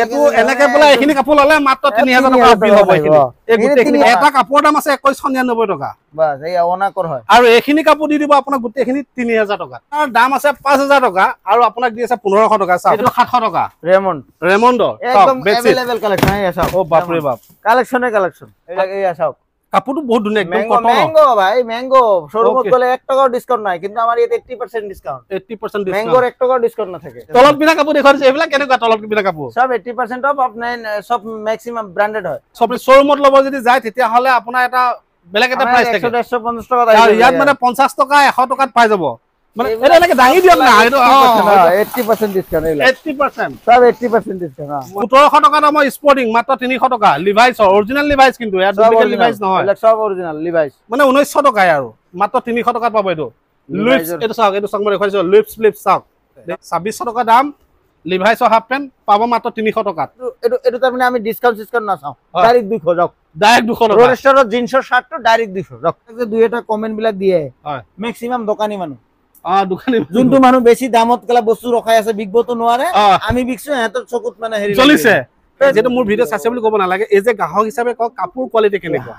এইটো এনেকে বোলে এইখিনি কাপোৰ ললে মাত্ৰ তিনি হাজাৰ কাপোৰৰ দাম আছে একৈশ নিৰানব্বৈ টকা আৰু এইখিনি কাপোৰ দি দিব আপোনাক গোটেইখিনি তিনি হাজাৰ টকা তাৰ দাম আছে পাঁচ হাজাৰ টকা আৰু আপোনাক দি আছে পোন্ধৰশ টকা সাতশ টকা ৰেমণ্ড ৰেমণ্ড কালেকশ্যন কালেকশ্যন চাওক কাপড়ও বহুত ধুনীয়া একদম কটন ম্যাঙ্গো ভাই ম্যাঙ্গো শোরুমত গলে 1 টাকা ডিসকাউন্ট নাই কিন্তু আমার এতে 80% ডিসকাউন্ট 80% ডিসকাউন্ট ম্যাঙ্গোর 1 টাকা ডিসকাউন্ট না থাকে তলব বিনা কাপড় দেখার যে এবলা কেনে তলব বিনা কাপড় সব 80% অফ আপনি সব ম্যাক্সিমাম ব্র্যান্ডেড হয় সব শোরুমত লব যদি যায় তেতিয়া হলে আপনা এটা বেলেগ এটা প্রাইস থাকে 150 টাকা আর ইয়াত মানে 50 টাকা 100 টাকাত পাই যাব ছাব্বিছশ টকা দাম লিভাইছৰ হাফ পেণ্ট পাব মাত্ৰ তিনিশ টকাত তাৰমানে আমি ডিচকাউণ্ট চিচকাউণ্ট নাচাওঁ ডাইৰেক্ট দুশ যাওক ডাইৰেক্ট দুশ জিন্সৰ চাৰ্টটো ডাইৰেক্ট দুশ যাওক দুই এটা কমেণ্ট বিলাক দিয়ে মেক্সিমাম দোকানী মানুহ যোনটো মানুহ বেছি দামত গেলা বস্তু ৰখাই আছে বিকিব তো নোৱাৰে আমি বিকিছো সিহঁতৰ চকুত মানে হেৰি চলিছে যিটো মোৰ ভিডিঅ' চাইছে বুলি ক'ব নালাগে এই যে গ্ৰাহক হিচাপে কওক কাপোৰ কোৱালিটি কেনেকুৱা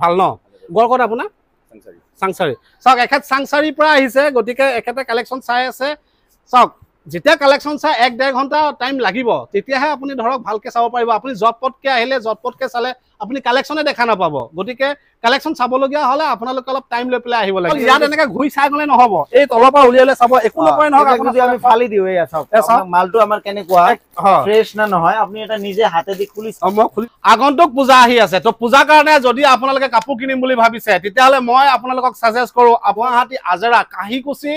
ভাল ন বৰ কথা আপোনাৰ চাংচাৰী চাওক এখেত চাংচাৰীৰ পৰা আহিছে গতিকে এখেতে কালেকশ্যন চাই আছে চাওক যেতিয়া কালেকশ্যন চাই এক ডেৰ ঘণ্টা টাইম লাগিব তেতিয়াহে আপুনি ধৰক ভালকৈ চাব পাৰিব আপুনি জটপটকৈ আহিলে জটপটকৈ চালে আপুনি কালেকশ্যনে দেখা নাপাব গতিকে কালেকশ্যন চাবলগীয়া হ'লে আপোনালোকে অলপ টাইম লৈ পেলাই আহিব লাগিব ইয়াত এনেকৈ ঘূৰি চাই গ'লে নহ'ব এই তলৰ পৰা উলিয়ালে চাব একো নকৰে নহওক আপুনি যদি আমি ফালি দিওঁ এয়া চাওক মালটো আমাৰ কেনেকুৱা ফ্ৰেছ নে নহয় আপুনি এটা নিজে হাতেদি খুলি খুলি আগন্তুক পূজা আহি আছে ত' পূজাৰ কাৰণে যদি আপোনালোকে কাপোৰ কিনিম বুলি ভাবিছে তেতিয়াহ'লে মই আপোনালোকক চাজেষ্ট কৰোঁ আপোনাৰ হাতী আজেৰা কাঁহীকুচি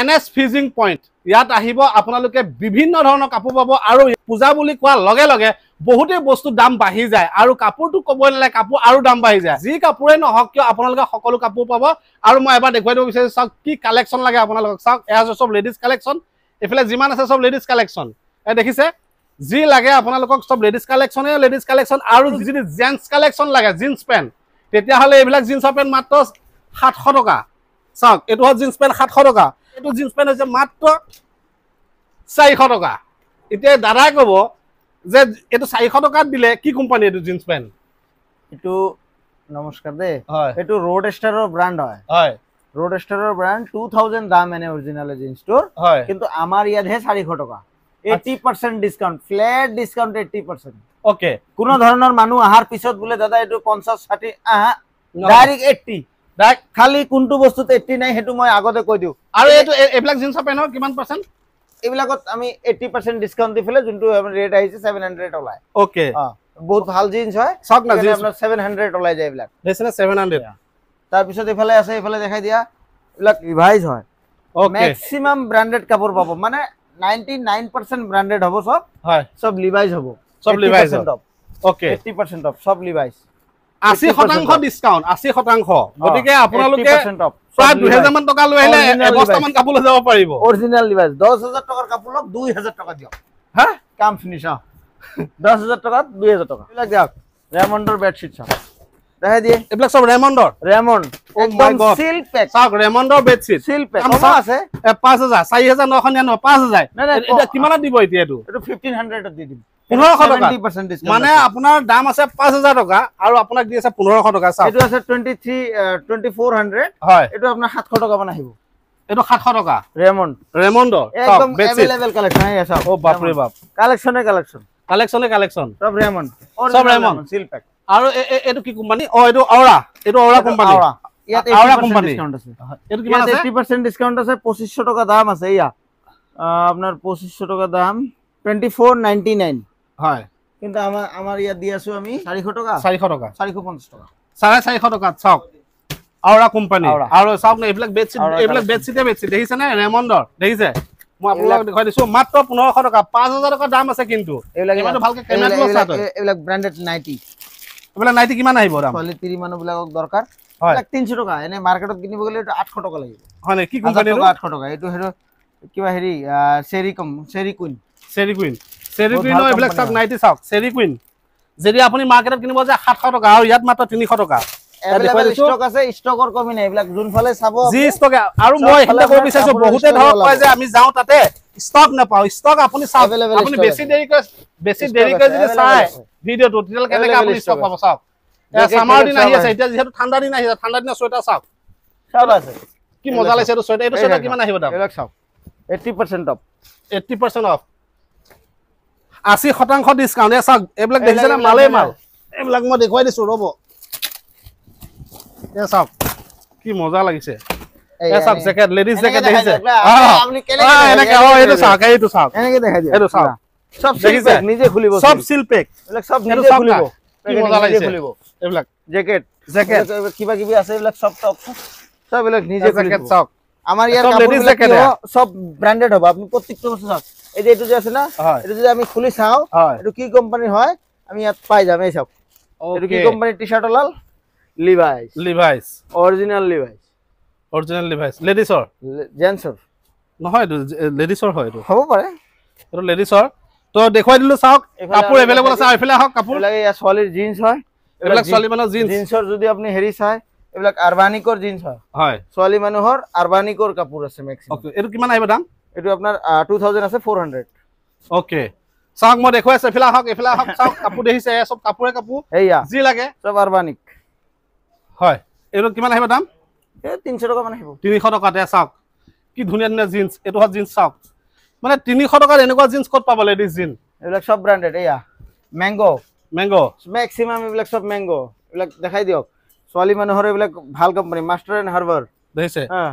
এন এছ ফিজিং পইণ্ট ইয়াত আহিব আপোনালোকে বিভিন্ন ধৰণৰ কাপোৰ পাব আৰু পূজা বুলি কোৱাৰ লগে লগে বহুতেই বস্তু দাম বাঢ়ি যায় আৰু কাপোৰটো ক'বলৈ নালাগে কাপোৰ আৰু দাম বাঢ়ি যায় যি কাপোৰেই নহওক কিয় আপোনালোকে সকলো কাপোৰ পাব আৰু মই এবাৰ দেখুৱাই দিব বিচাৰিছোঁ চাওক কি কালেকশ্যন লাগে আপোনালোকক চাওক এয়া চব লেডিজ কালেকশ্যন এইফালে যিমান আছে চব লেডিজ কালেকশ্যন এই দেখিছে যি লাগে আপোনালোকক চব লেডিজ কালেকশ্যনেই লেডিজ কালেকশ্যন আৰু যদি জেন্টছ কালেকশ্যন লাগে জিন্স পেণ্ট তেতিয়াহ'লে এইবিলাক জিন্সৰ পেণ্ট মাত্ৰ সাতশ টকা চাওক এইটো হ'ল জিন্স পেণ্ট সাতশ টকা এইটো জিন্স পেণ্ট হৈছে মাত্ৰ চাৰিশ টকা এতিয়া দাদাই ক'ব যে এইটো চাৰিশ টকাত দিলে কি কোম্পানী এইটো জিন্স পেণ্ট এইটো নমস্কাৰ দেই হয় এইটো ৰোড ষ্টাৰৰ ব্ৰাণ্ড হয় হয় ৰোড ষ্টাৰৰ ব্ৰাণ্ড টু থাউজেণ্ড দাম এনে অৰিজিনেল জিন্সটোৰ হয় কিন্তু আমাৰ ইয়াতহে চাৰিশ টকা eighty percent discount flat discount eighty percent okay কোনো ধৰণৰ মানুহ অহাৰ পিছত বোলে দাদা এইটো পঞ্চাছ ষাঠি আহা ডাইৰেক্ট এইটি খালি কোনটো বস্তুত এইটি নাই সেইটো মই আগতে কৈ দিওঁ আৰু এইটো এইবিলাক জিন্সৰ পেণ্টৰ কিমান পাৰ্চেণ্ট এইবিলাকত আমি এইটি পাৰ্চেণ্ট ডিছকাউণ্ট দি পেলে যোনটো ৰেট আহিছে চেভেন হাণ্ড্ৰেড ওলাই অ'কে বহুত ভাল জিন্স হয় চাওক না আপোনাৰ চেভেন হাণ্ড্ৰেড ওলাই যায় এইবিলাক চেভেন হাণ্ড্ৰেড তাৰপিছত এইফালে আছে এইফালে দেখাই দিয়া এইবিলাক ৰিভাইজ হয় মেক্সিমাম ব্ৰাণ্ডেড কাপোৰ পাব মানে নাইণ্টি নাইন পাৰ্চেণ্ট ব্ৰাণ্ডেড হ'ব চব হয় চব ৰিভাইজ হ'ব চব ৰিভাইজ off okay eighty percent off চব ৰিভাইজ আশী শতাংশ ডিছকাউণ্ট আশী শতাংশ গতিকে আপোনালোকে এইবিলাক oh এতিয়া মানে আপনার দাম আছে পাঁচ হাজার টাকা আর আপনার দিয়ে আছে পনেরোশ টাকা আছে থ্রি টুয়েন্টি ফোর হান্ড্রেড হয় এটা আপনার সাতশো টাকা মানে আসবে পঁচিশশো টাকা দাম আছে আপনার পঁচিশশো টাকা দাম টুয়েন্টি ফোর নাইনটি নাইন হয় কিন্তু আমাৰ আমাৰ ইয়াত দি আছো আমি 400 টকা 400 টকা 450 টকা 450 টকা চক আউরা কোম্পানি আৰু চক নে এবলক বেচি এবলক বেচিতে বেচি দেখিছ না ৰেমন্ডৰ দেখিছ মই আপোনাক দেখাই দিছো মাত্র 1500 টকা 5000 টকা দাম আছে কিন্তু এবলক মানে ভালকে কেনাটো আছে এবলক ব্র্যান্ডেড 90 এবলক 90 কিমান আইব দাম কলি 30 মানো বলাক দরকার হয় 300 টকা এনে মার্কেটত কিনিব গলে 800 টকা লাগিব হয় না কি কোম্পানি 800 টকা এটো হেৰি কিবা হেৰি সেৰিকম সেৰিকুইন সেৰিকুইন চেৰি কুইনৰ এইবিলাক চাওক নাইটি চাওক চেৰি কুইন যদি আপুনি মাৰ্কেটত কিনিব যায় সাতশ টকা আৰু ইয়াত মাত্ৰ তিনিশ টকা ঠাণ্ডা দিন আহি আছে আশী শতাংশ ডিছকাউণ্ট এই চাওক এইবিলাক দেখিছে না মালেই মাল এইবিলাক মই দেখুৱাই দিছোঁ ৰ'ব এ চাওক কি মজা লাগিছে এইটো যে আছে না এইটো যদি আমি খুলি চাও এইটো কি কোম্পানির হয় আমি ইয়াত পাই যাম সব এইটো কি কোম্পানির টি শার্ট ওলাল Levi's Levi's original Levi's original Levi's লেডিসর জেন্সর নহয় এইটো লেডিসর হয় এইটো হব পারে এইটো লেডিসর তো দেখাই দিলো চাওক কাপড় এভেলেবল আছে আইফেলে হোক কাপড় লাগে ইয়া সলিড জিন্স হয় এবিলাক সলি মানে জিন্স জিন্সর যদি আপনি হেরি চাই এবিলাক আরবানিকর জিন্স হয় হয় সলি মানুহৰ আৰবানিকৰ কাপড় আছে ম্যাক্সিমাম ওকে এটো কিমান আইবা দাম এটো আপনার 2000 আছে 400 ওকে সাক মই দেখো আছে ফিলা হক ফিলা হক সাক কাপু দেখিছে সব কাপুরে কাপু এইয়া জি লাগে সব আরবানিক হয় এরো কিমান আহিব দাম এই তিনিশ টকা মান আহিব 300 টাকাতে সাক কি ধুনিয়া ধুনিয়া জিন্স এটো হ জিন্স সাক মানে তিনিশ টকাৰ এনেকুৱা জিন্স কত পাব লাগে জিন এলা সব ব্র্যান্ডেড এইয়া মেংগ' মেংগ মেক্সিমাম এইবিলাক চব ম্যাঙ্গো এইবিলাক দেখাই দিয়ক ছোৱালী মানে এইবিলাক ভাল কোম্পানী মাস্টাৰ এন্ড হাৰবাৰ দেখিছে হ্যাঁ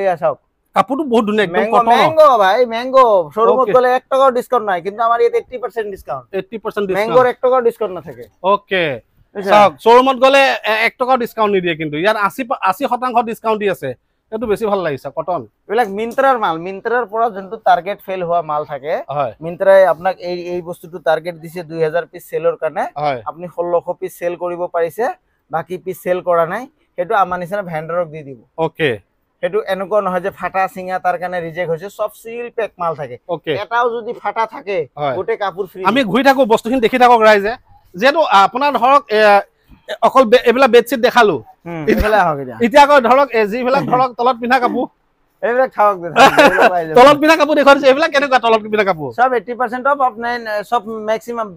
এইয়া চাওক কাপড়ও বহুত ধুনীয়া একদম কটন ম্যাঙ্গো ভাই ম্যাঙ্গো শোরুমত গলে 1 টাকা ডিসকাউন্ট নাই কিন্তু আমার এতে 80% ডিসকাউন্ট 80% ডিসকাউন্ট ম্যাঙ্গোর 1 টাকা ডিসকাউন্ট না থাকে ওকে সব শোরুমত গলে 1 টাকা ডিসকাউন্ট নিদিয়ে কিন্তু ইয়ার 80 80 শতাংশ ডিসকাউন্টই আছে এটো বেশি ভাল লাগিছে কটন এলাক মিন্ত্রার মাল মিন্ত্রার পর যন্ত টার্গেট ফেল হওয়া মাল থাকে মিন্ত্রায় আপনাক এই এই বস্তুটো টার্গেট দিছে 2000 পিস সেলর কারণে আপনি 100 লক্ষ পিস সেল করিব পারিছে বাকি পিস সেল করা নাই সেটা আমার নিচে ভেন্ডারক দিয়ে দিব ওকে সেইটো এনেকুৱা নহয় যে ফাটা চিঙা তাৰ কাৰণে ৰিজেক্ট হৈছে চব চিল পেক মাল থাকে এটাও যদি ফাটা থাকে গোটেই কাপোৰ ফ্ৰী আমি ঘূৰি থাকো বস্তুখিনি দেখি থাকক ৰাইজে যিহেতু আপোনাৰ ধৰক অকল এইবিলাক বেডশ্বীট দেখালো এতিয়া আকৌ ধৰক যিবিলাক ধৰক তলত পিন্ধা কাপোৰ কি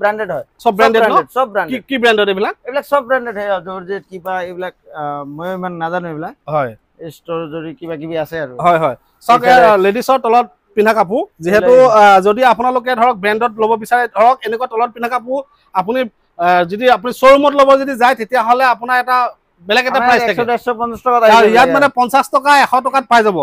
ব্ৰেণ্ডেড হয় কিবা এইবিলাক মই নাজানো এইবিলাক হয় ষ্টৰ যদি কিবা কিবি আছে আৰু হয় হয় চাওক লেডিছৰ তলত পিন্ধা কাপোৰ যিহেতু যদি আপোনালোকে ধৰক ব্ৰেণ্ডত ল'ব বিচাৰে ধৰক এনেকুৱা তলত পিন্ধা কাপোৰ আপুনি যদি আপুনি শ্ব'ৰুমত ল'ব যদি যায় তেতিয়াহ'লে আপোনাৰ এটা বেলেগ এটা প্ৰাইচ থাকে ইয়াত মানে পঞ্চাছ টকা এশ টকাত পাই যাব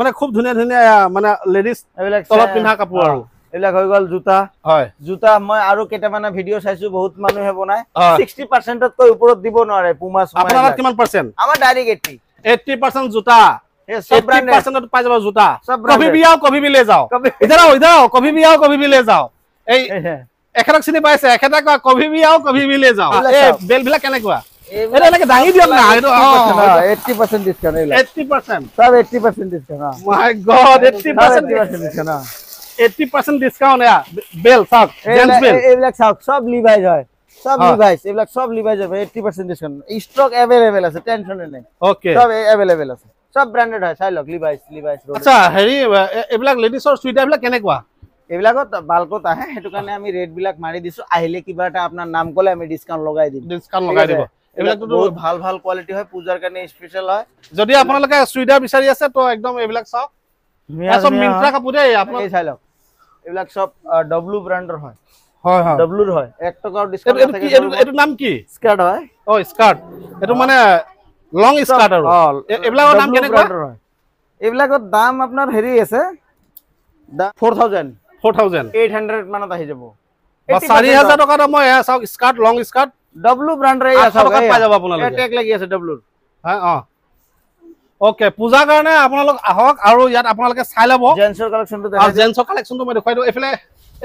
মানে খুব ধুনীয়া ধুনীয়া মানে লেডিছ এইবিলাক তলত পিন্ধা কাপোৰ আৰু এইবিলাক হৈ গ'ল জোতা হয় জোতা মই আৰু কেইটামান ভিডিঅ' চাইছো বহুত মানুহে বনাই ছিক্সটি পাৰ্চেণ্টতকৈ ওপৰত দিব নোৱাৰে পুমা আমাৰ ডাইৰেক্ট एट्टी परसेंट जूता परसेंट पाई जाओ जूता कभी भी आओ कभी भी ले जाओ इधर आओ इधर आओ कभी भी आओ कभी भी ले जाओ এখেতক চিনি পাইছে এখেতে কোৱা কবি বি আৰু কবি বি লৈ যাওঁ এই বেলবিলাক কেনেকুৱা দাঙি দিয়ক না এইটো eighty percent discount eighty percent চব eighty percent discount my god eighty percent discount eighty percent discount বেল চাওক এইবিলাক চাওক চব লিভাইজ হয় সব লিভাইস এবলা সব লিভাইসে 80% ডিসকাউন্ট স্টক अवेलेबल আছে টেনশন নাই ওকে সব अवेलेबल আছে সব ব্র্যান্ডেড হয় চাই লক লিভাইস লিভাইস আচ্ছা হেৰি এবলা লেডিসৰ সুইটা এবলা কেনে কোৱা এবলাগত বালকত আহে হেতু কানে আমি রেড ব্লক মারি দিছো আহিলে কিবা এটা আপনার নাম কলে আমি ডিসকাউন্ট লগাই দিম ডিসকাউন্ট লগাই দিব এবলা তো ভাল ভাল কোয়ালিটি হয় পূজার কানে স্পেশাল হয় যদি আপোনালোকে সুইটা বিচাৰি আছে তো একদম এবলাক সব সব মিন্ত্ৰা কাপুৰে আপোনাক চাই লক এবলাক সব ডব্লিউ ব্ৰ্যান্ডৰ হয় পূজাৰ কাৰণে আপোনালোক আহক আৰু ইয়াত আপোনালোকে চাই ল'ব জেন্সৰ কালেকশ্যনটো মই দেখুৱাই দিওঁ এইফালে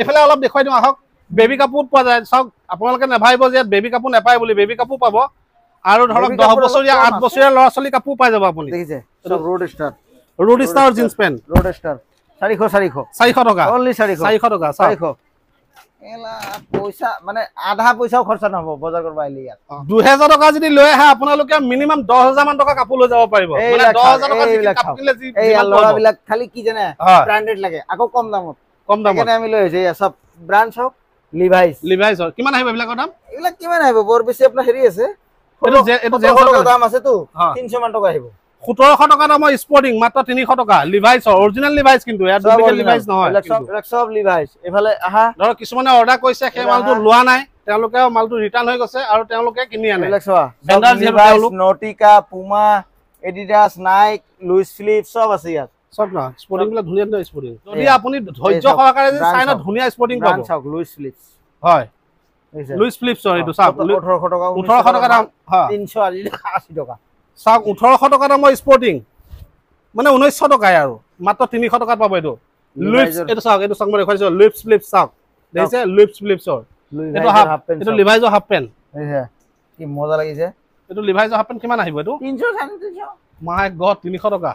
এইফালে অলপ দেখুৱাই দিওঁ আহক বেবী কাপোৰ পোৱা যায় চাওক আপোনালোকে নাভাবিব যে ইয়াত বেবী কাপোৰ নাপায় বুলি বেবী কাপোৰ পাব আৰু ধৰক দহ বছৰীয়া আঠ বছৰীয়া ল'ৰা ছোৱালী কাপোৰ পাই যাব আপুনি নহব বজাৰ দুহেজাৰ টকা যদি লৈ আহে আপোনালোকে মিনিমাম দহ হাজাৰ মান খালি আকৌ কম দামত কম দামত লিভাইস লিভাইসৰ কিমান আহিব এবিলাক দাম এবিলাক কিমান আহিব বৰ বেছি আপনা হেৰি আছে এটো এটো জেনছৰ দাম আছে তো 300 মান টকা আহিব 1700 টকা দামৰ স্পৰ্টিং মাত্ৰ 300 টকা লিভাইসৰ অৰিজিনাল লিভাইস কিন্তু ইয়া ডুপ্লিকেট লিভাইস নহয় লেক্সব লিভাইস এফালে আহা ধৰ কিছমানে অৰ্ডাৰ কৈছে কে মালটো লোৱা নাই তেওঁলোকে মালটো ৰিটাৰ্ন হৈ গৈছে আৰু তেওঁলোকে কিনি আনে লেক্সবা বেণ্ডাৰ জি Levi's Nautica Puma Adidas Nike Louis Philippe সব আছে ইয়া চক না স্পোর্টিং গুলা ধুনিয়া ধুনিয়া স্পোর্টিং যদি আপনি ধৈর্য সহকারে যে চাই না ধুনিয়া স্পোর্টিং পাবো চক লুইস ফিলিপস হয় লুইস ফিলিপস হয় এটো চক 1800 টাকা 1800 টাকা দাম হ্যাঁ 380 টাকা চক 1800 টাকা দাম স্পোর্টিং মানে 1900 টাকা আর মাত্র 300 টাকা পাবো এটো লুইস এটো চক এটো চক মানে কইছ লুইস ফিলিপস চক দেইছে লুইস ফিলিপস এটো হাফ প্যান্ট এটো লিভাইজ হাফ প্যান্ট এইছে কি মজা লাগিছে এটো লিভাইজ হাফ প্যান্ট কিমান আহিব এটো 300 400 মাই গড 300 টাকা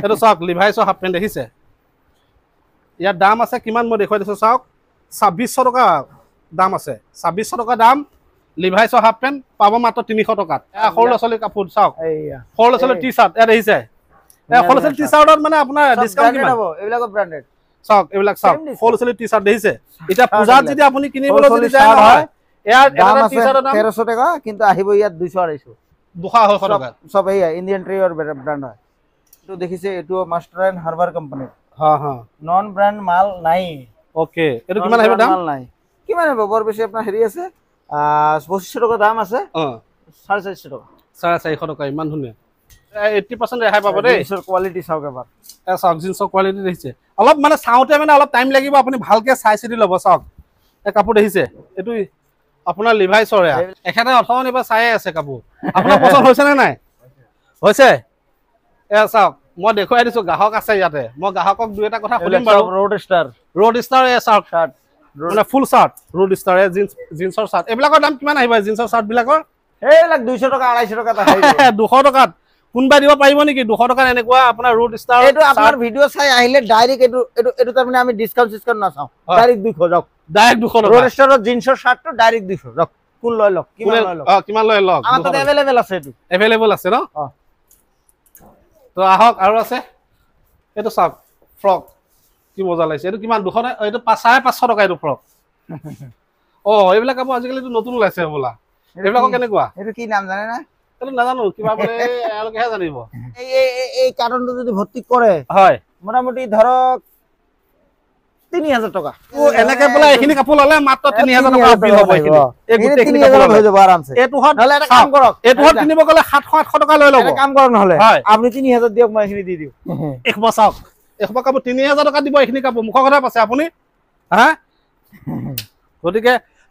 এইটো চাওক লিভাইছৰ হাফ পেণ্ট দেখিছে ইয়াৰ দাম আছে কিমান মই দেখুৱাই দিছোঁ চাওক ছাব্বিছশ টকা দাম আছে ছাব্বিছশ টকা দাম লিভাইছৰ হাফ পেণ্ট পাব মাত্ৰ তিনিশ টকাত সৰু ল'ৰা ছোৱালীৰ কাপোৰ চাওক সৰু ল'ৰা ছোৱালীৰ টি শ্বাৰ্ট ইয়াত দেখিছে হয় এইটো দেখিছে এটো মাষ্টাৰ এণ্ড হাৰ্বাৰ কোম্পানী হা হা নন ব্ৰেণ্ড মাল নাই ওকে এটো কিমান হ'ব দাম মাল নাই কিমান হ'ব বৰ বেছি আপোনাৰ হেৰি আছে 2500 টকা দাম আছে অ 450 টকা 450 টকা ইমান ধুনীয়া 80% ৰেহাই পাব দেই জিনছৰ কোৱালিটি চাওক এবাৰ এ চাওক জিনছৰ কোৱালিটি দেখিছে অলপ মানে চাওতে মানে অলপ টাইম লাগিব আপুনি ভালকে চাই চিতি ল'ব চাওক এ কাপোৰ দেখিছে এটো আপোনাৰ লিভাইছৰ এখানে অথনিবা চাই আছে কাপোৰ আপোনাৰ পছন্দ হৈছে নে নাই হৈছে চাওক মই দেখুৱাই দিছো গ্ৰাহক আছে ইয়াতে মই গ্ৰাহকক দুই এটা কথা সুধিম বাৰু ৰোড ষ্টাৰ ৰোড ষ্টাৰ চাওক চাৰ্ট মানে ফুল চাৰ্ট ৰোড ষ্টাৰ জিন্সৰ চাৰ্ট এইবিলাকৰ দাম কিমান আহিব জিন্সৰ চাৰ্ট বিলাকৰ এইবিলাক দুইশ টকা আঢ়াইশ টকা দুশ টকাত কোনবা দিব পাৰিব নেকি দুশ টকা এনেকুৱা আপোনাৰ ৰোড ষ্টাৰ এইটো আপোনাৰ ভিডিঅ' চাই আহিলে ডাইৰেক্ট এইটো এইটো এইটো তাৰমানে আমি ডিছকাউণ্ট চিছকাউণ্ট নাচাওঁ ডাইৰেক্ট দুইশ যাওক ডাইৰেক্ট দুশ ৰোড ষ্টাৰত জিন্সৰ চাৰ্টটো ডাইৰেক্ট দুইশ যাওক কোন লৈ লওক কিমান লৈ লওক কিমান লৈ লওক এভেলেবল আছে এইটো আছে ন তো আহক আৰু আছে এইটো চাওক ফ্ৰক কি মজা লাগিছে এইটো কিমান দুখনে এইটো চাৰে পাঁচশ টকা এইটো ফ্ৰক অ এইবিলাক কাপোৰ আজিকালি নতুন ওলাইছে বোলা এইবিলাক কেনেকুৱা এইটো কি নাম জানে নাজানো এই কাৰণটো যদি ভৰ্তি কৰে হয় মোটামুটি ধৰক গতিকে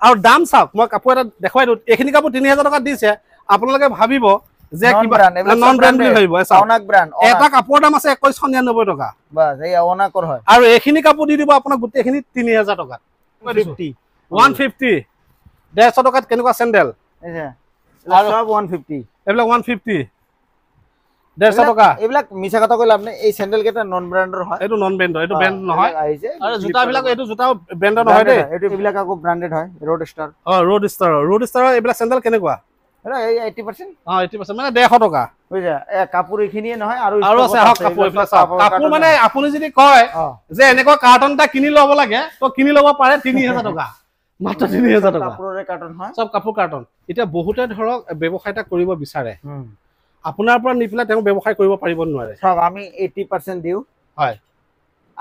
আৰু দাম চাওক মই কাপোৰ এটা দেখুৱাই দিওঁ এইখিনি কাপোৰ তিনি হাজাৰ টকাত দিছে আপোনালোকে ভাবিব যে এটা কাপড় দাম আছে একৈশ নিরানব্বই টাকা অনাকর হয় আর এখিনি কাপড় দিয়ে দিব আপনার গোটেখিন তিনি হাজার টাকা ওয়ান ফিফটি দেড়শ টাকা কেনকা sandal Roadster Roadster এইবিলাক চেণ্ডেল কেনেকুৱা বহুতে ধৰক ব্যৱসায় এটা কৰিব বিচাৰে আপোনাৰ পৰা নি পেলাই তেওঁ ব্যৱসায় কৰিব পাৰিব নোৱাৰে চাওক আমি এইটি পাৰ্চেণ্ট দিওঁ হয়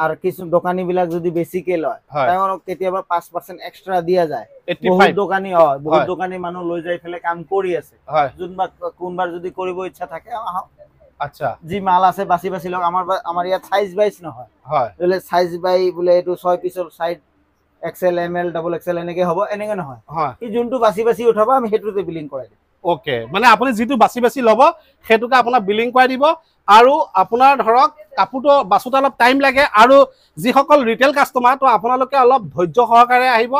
আৰ কিছু দোকানি বিলাক যদি বেছিকে লয় তাইৰ কেতিয়াবা 5% এক্সট্রা দিয়া যায় বহুত দোকানি হয় বহুত দোকানি মানু লৈ যায় ফেলে কাম কৰি আছে যোনবা কোনবাৰ যদি কৰিব ইচ্ছা থাকে আচ্ছা জি মাল আছে বাছি বাছি লগ আমাৰ আমাৰ ইয়া সাইজ বাইজ নহয় হয় বলে সাইজ বাই বলে এটো 6 পিছৰ side XL ML double XL এনেকে হ'ব এনেকে নহয় হয় কি যোনটো বাছি বাছি উঠাবা আমি হেটোতে বিলিং কৰাই দিম অ'কে মানে আপুনি যিটো বাছি বাছি ল'ব সেইটোকে আপোনাৰ বিলিং কৰাই দিব আৰু আপোনাৰ ধৰক কাপোৰটো বাচোতে অলপ টাইম লাগে আৰু যিসকল ৰিটেইল কাষ্টমাৰ তো আপোনালোকে অলপ ধৈৰ্য সহকাৰে আহিব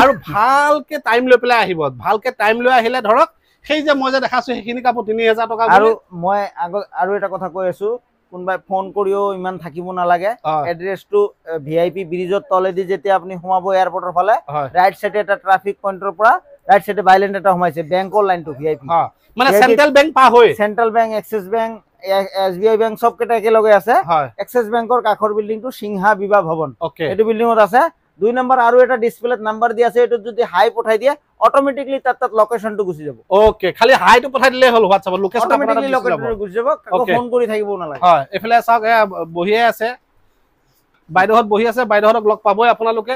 আৰু ভালকৈ টাইম লৈ পেলাই আহিব ভালকৈ টাইম লৈ আহিলে ধৰক সেই যে মই যে দেখাছোঁ সেইখিনি কাপোৰ তিনি হেজাৰ টকা আৰু মই আগত আৰু এটা কথা কৈ আছো কোনোবাই ফোন কৰিও ইমান থাকিব নালাগে এড্ৰেছটো ভি আই পি ব্ৰিজৰ তলেদি যেতিয়া আপুনি সোমাব এয়াৰপৰ্টৰ ফালে ৰাইট ছাইডে এটা ট্ৰাফিক পইণ্টৰ পৰা ৰাইট চাইডে বাইলেণ্ড এটা সোমাইছে বেংকৰ লাইনটো ভি আই পি মানে চেণ্ট্ৰেল বেংক পাৰ হৈ central bank Axis bank S B I bank চব কেইটা একেলগে আছে এক্সিছ বেংকৰ কাষৰ বিল্ডিংটো সিংহা বিবাহ ভৱন এইটো বিল্ডিঙত আছে দুই নম্বৰ আৰু এটা ডিছপ্লেত নাম্বাৰ দিয়া আছে এইটোত যদি হাই পঠাই দিয়ে অট'মেটিকলি তাত তাত লোকেশ্যনটো গুচি যাব অ'কে খালি হাইটো পঠাই দিলে হ'ল হোৱাটছআপ লোকেশ্যনটো গুচি যাব ফোন কৰি থাকিব নালাগে হয় এইফালে চাওক বহিয়ে আছে বাইদেউহঁত বহি আছে বাইদেউহঁতক লগ পাবই আপোনালোকে